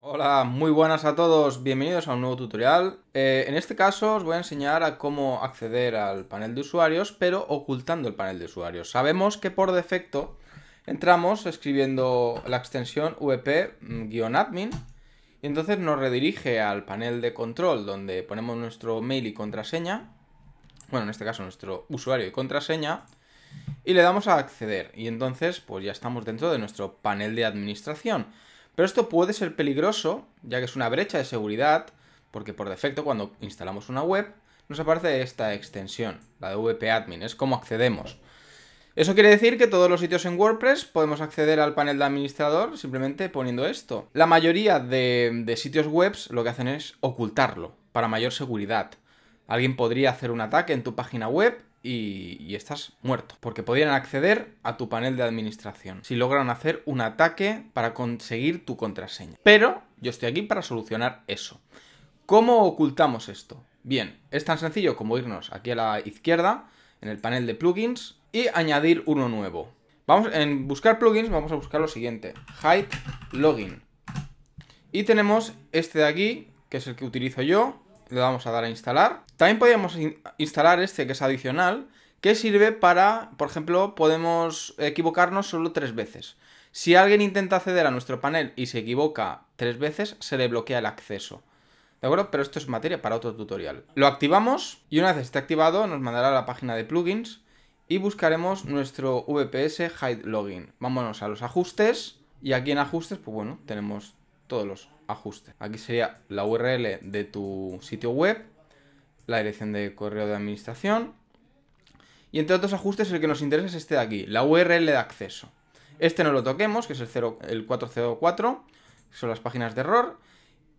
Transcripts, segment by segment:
Hola, muy buenas a todos, bienvenidos a un nuevo tutorial. Eh, en este caso os voy a enseñar a cómo acceder al panel de usuarios, pero ocultando el panel de usuarios. Sabemos que por defecto entramos escribiendo la extensión vp-admin y entonces nos redirige al panel de control donde ponemos nuestro mail y contraseña, bueno, en este caso nuestro usuario y contraseña, y le damos a acceder y entonces pues ya estamos dentro de nuestro panel de administración. Pero esto puede ser peligroso, ya que es una brecha de seguridad, porque por defecto cuando instalamos una web nos aparece esta extensión, la de wp-admin, es como accedemos. Eso quiere decir que todos los sitios en WordPress podemos acceder al panel de administrador simplemente poniendo esto. La mayoría de, de sitios web lo que hacen es ocultarlo para mayor seguridad. Alguien podría hacer un ataque en tu página web y, estás muerto, porque podrían acceder a tu panel de administración si logran hacer un ataque para conseguir tu contraseña. Pero yo estoy aquí para solucionar eso. ¿Cómo ocultamos esto? Bien, es tan sencillo como irnos aquí a la izquierda, en el panel de plugins, y añadir uno nuevo. Vamos, en buscar plugins vamos a buscar lo siguiente, hide login. Y tenemos este de aquí, que es el que utilizo yo, le vamos a dar a instalar. También podríamos instalar este que es adicional, que sirve para, por ejemplo, podemos equivocarnos solo tres veces. Si alguien intenta acceder a nuestro panel y se equivoca tres veces, se le bloquea el acceso. ¿De acuerdo? Pero esto es materia para otro tutorial. Lo activamos y una vez esté activado nos mandará a la página de plugins y buscaremos nuestro VPS Hide Login. Vámonos a los ajustes y aquí en ajustes, pues bueno, tenemos todos los ajustes. Aquí sería la URL de tu sitio web, la dirección de correo de administración. Y entre otros ajustes, el que nos interesa es este de aquí, la URL de acceso. Este no lo toquemos, que es el, 0, el 404, son las páginas de error.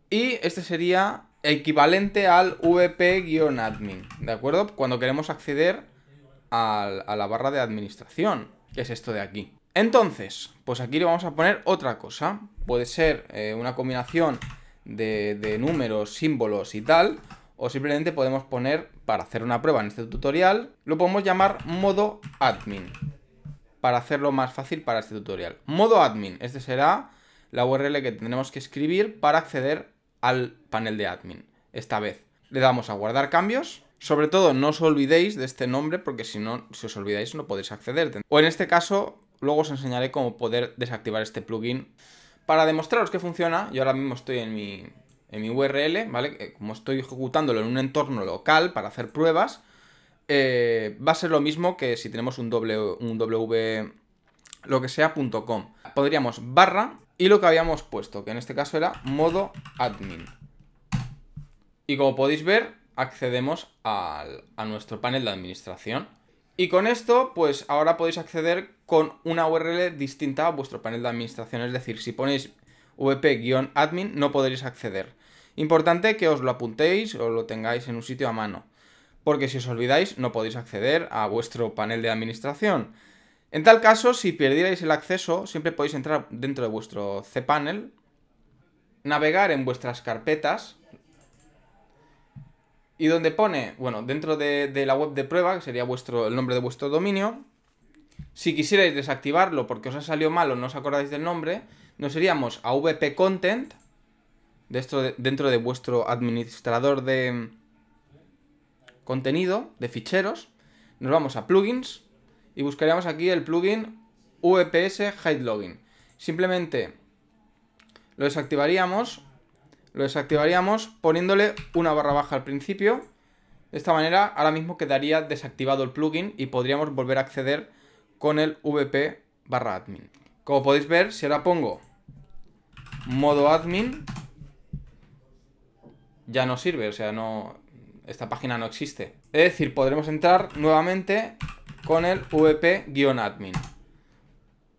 Y este sería equivalente al vp-admin, ¿de acuerdo? Cuando queremos acceder a la barra de administración, que es esto de aquí. Entonces, pues aquí le vamos a poner otra cosa puede ser eh, una combinación de, números, símbolos y tal, o simplemente podemos poner, para hacer una prueba en este tutorial, lo podemos llamar modo admin, para hacerlo más fácil para este tutorial. Modo admin, este será la URL que tendremos que escribir para acceder al panel de admin, esta vez. Le damos a guardar cambios. Sobre todo, no os olvidéis de este nombre, porque si no, si os olvidáis, no podéis acceder. O en este caso, luego os enseñaré cómo poder desactivar este plugin. Para demostraros que funciona, yo ahora mismo estoy en mi, en mi URL, ¿vale? Eh, como estoy ejecutándolo en un entorno local para hacer pruebas, eh, va a ser lo mismo que si tenemos un, doble lo que sea, Podríamos barra y lo que habíamos puesto, que en este caso era modo admin. Y como podéis ver, accedemos a nuestro panel de administración. Y con esto, pues ahora podéis acceder con una URL distinta a vuestro panel de administración. Es decir, si ponéis vp-admin no podréis acceder. Importante que os lo apuntéis o lo tengáis en un sitio a mano. Porque si os olvidáis no podéis acceder a vuestro panel de administración. En tal caso, si perdierais el acceso, siempre podéis entrar dentro de vuestro cPanel, navegar en vuestras carpetas y donde pone, bueno, dentro de, la web de prueba, que sería vuestro, el nombre de vuestro dominio, si quisierais desactivarlo porque os ha salido mal o no os acordáis del nombre, nos iríamos a vpcontent, content de, dentro de vuestro administrador de contenido, de ficheros, nos vamos a plugins y buscaríamos aquí el plugin VPS Hide Login. Simplemente lo desactivaríamos lo desactivaríamos poniéndole una barra baja al principio. De esta manera, ahora mismo quedaría desactivado el plugin y podríamos volver a acceder con el vp barra admin. Como podéis ver, si ahora pongo modo admin, ya no sirve, o sea, no esta página no existe. Es decir, podremos entrar nuevamente con el vp-admin.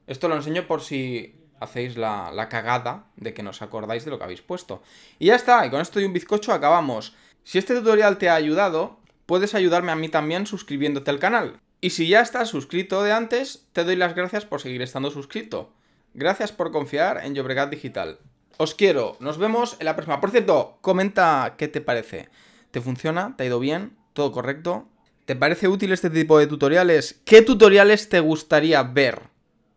Esto lo enseño por si hacéis la, cagada de que no os acordáis de lo que habéis puesto. Y ya está, y con esto y un bizcocho acabamos. Si este tutorial te ha ayudado, puedes ayudarme a mí también suscribiéndote al canal. Y si ya estás suscrito de antes, te doy las gracias por seguir estando suscrito. Gracias por confiar en Llobregat Digital. Os quiero, nos vemos en la próxima. Por cierto, comenta qué te parece. ¿Te funciona? ¿Te ha ido bien? ¿Todo correcto? ¿Te parece útil este tipo de tutoriales? ¿Qué tutoriales te gustaría ver?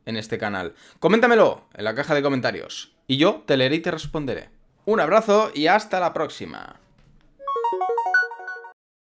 en este canal? Coméntamelo en la caja de comentarios y yo te leeré y te responderé. Un abrazo y hasta la próxima.